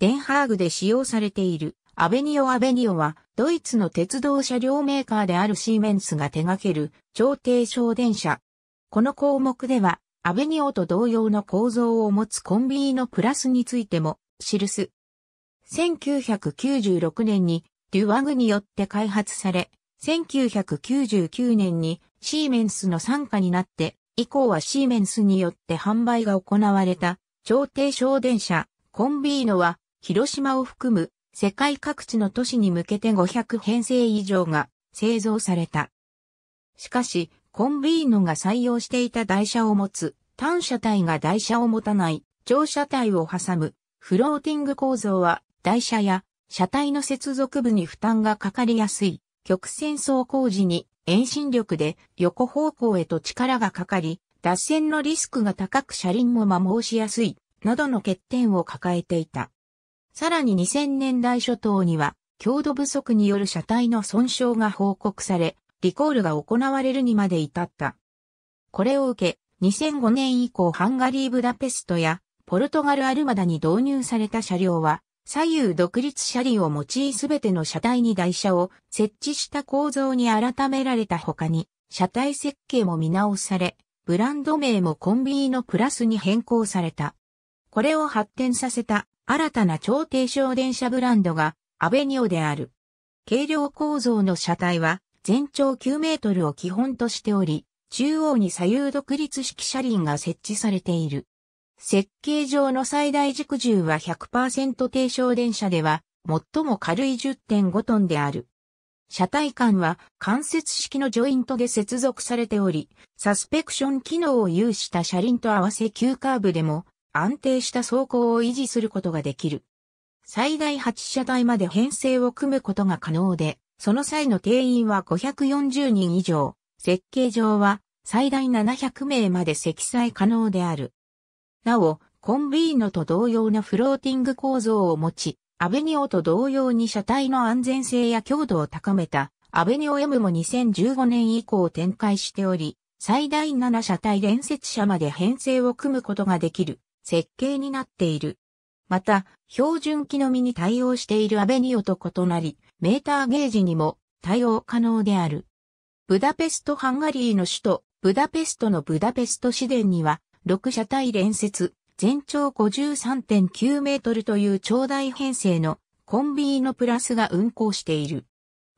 デンハーグで使用されているアベニオアベニオはドイツの鉄道車両メーカーであるシーメンスが手掛ける超低床電車。この項目ではアベニオと同様の構造を持つコンビニのプラスについても記す。1996年にデュワグによって開発され、1999年にシーメンスの参加になって以降はシーメンスによって販売が行われた、超低床電車、コンビーノは広島を含む世界各地の都市に向けて500編成以上が製造された。しかし、コンビーノが採用していた台車を持つ、単車体が台車を持たない、乗車体を挟む、フローティング構造は、台車や車体の接続部に負担がかかりやすい、曲線走行時に遠心力で横方向へと力がかかり、脱線のリスクが高く車輪も摩耗しやすい、などの欠点を抱えていた。さらに2000年代初頭には、強度不足による車体の損傷が報告され、リコールが行われるにまで至った。これを受け、2005年以降ハンガリー・ブダペストやポルトガル・アルマダに導入された車両は、左右独立車輪を用いすべての車体に台車を設置した構造に改められた他に、車体設計も見直され、ブランド名もコンビニのプラスに変更された。これを発展させた新たな超低床電車ブランドがアベニオである。軽量構造の車体は全長9メートルを基本としており、中央に左右独立式車輪が設置されている。設計上の最大軸重は100%低床電車では最も軽い10.5トンである。車体間は関節式のジョイントで接続されており、サスペクション機能を有した車輪と合わせ急カーブでも安定した走行を維持することができる。最大8車体まで編成を組むことが可能で、その際の定員は540人以上、設計上は最大700名まで積載可能である。なお、コンビーノと同様なフローティング構造を持ち、アベニオと同様に車体の安全性や強度を高めた、アベニオ M も2015年以降展開しており、最大7車体連接車まで編成を組むことができる。設計になっている。また、標準機のみに対応しているアベニオと異なり、メーターゲージにも対応可能である。ブダペストハンガリーの首都、ブダペストのブダペスト市電には、6車体連接、全長53.9メートルという長大編成のコンビーのプラスが運行している。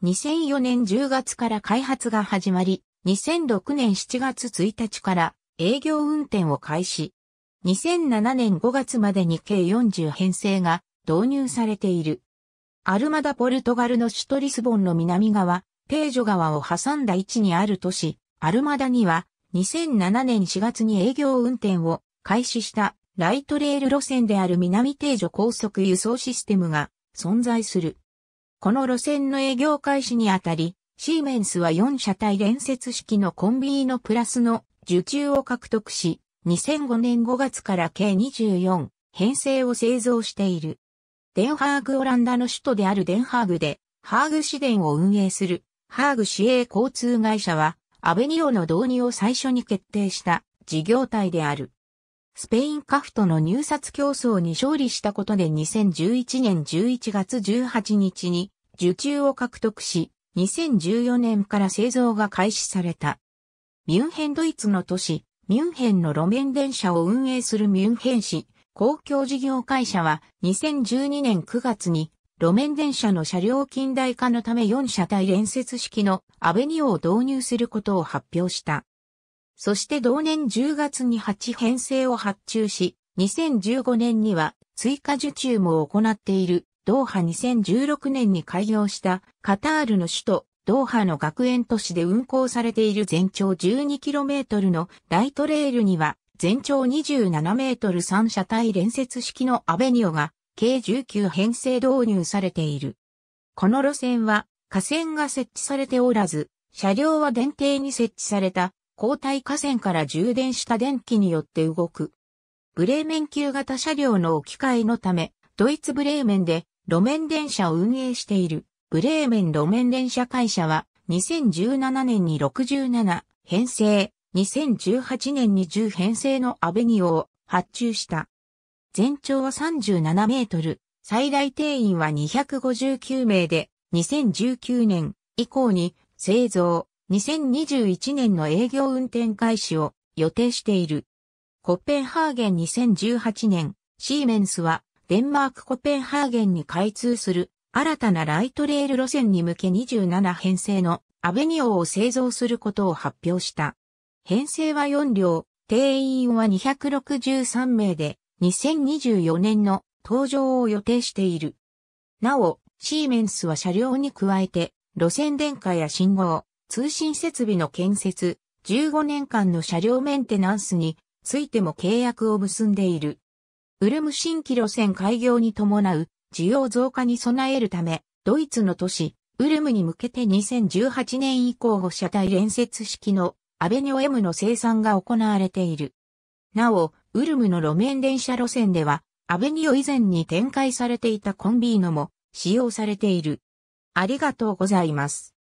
2004年10月から開発が始まり、2006年7月1日から営業運転を開始。2007年5月までに計40編成が導入されている。アルマダポルトガルの首都リスボンの南側、ページョ川を挟んだ位置にある都市、アルマダには2007年4月に営業運転を開始したライトレール路線である南定女高速輸送システムが存在する。この路線の営業開始にあたり、シーメンスは4車体連接式のコンビニのプラスの受注を獲得し、2005年5月から計24編成を製造している。デンハーグオランダの首都であるデンハーグで、ハーグ市電を運営する、ハーグ市営交通会社は、アベニオの導入を最初に決定した事業体である。スペインカフトの入札競争に勝利したことで2011年11月18日に受注を獲得し、2014年から製造が開始された。ミュンヘンドイツの都市、ミュンヘンの路面電車を運営するミュンヘン市公共事業会社は2012年9月に路面電車の車両近代化のため4車体連接式のアベニオを導入することを発表した。そして同年10月に8編成を発注し、2015年には追加受注も行っているドーハ2016年に開業したカタールの首都ドーハの学園都市で運行されている全長 12km のライトレールには、全長 27m3 車体連接式のアベニオが、計19編成導入されている。この路線は、河川が設置されておらず、車両は電停に設置された、交代河川から充電した電気によって動く。ブレーメン級型車両の置き換えのため、ドイツブレーメンで路面電車を運営している。ブレーメン路面電車会社は、2017年に67編成、2018年に10編成のアベニオを発注した。全長は37メートル、最大定員は259名で、2019年以降に製造、2021年の営業運転開始を予定している。コペンハーゲン2018年、シーメンスはデンマークコペンハーゲンに開通する新たなライトレール路線に向け27編成のアベニオを製造することを発表した。編成は4両、定員は263名で、2024年の登場を予定している。なお、シーメンスは車両に加えて、路線電化や信号、通信設備の建設、15年間の車両メンテナンスについても契約を結んでいる。ウルム新規路線開業に伴う需要増加に備えるため、ドイツの都市、ウルムに向けて2018年以降歩車体連接式のアベニョ M の生産が行われている。なお、ウルムの路面電車路線では、アベニョ以前に展開されていたコンビーノも使用されている。ありがとうございます。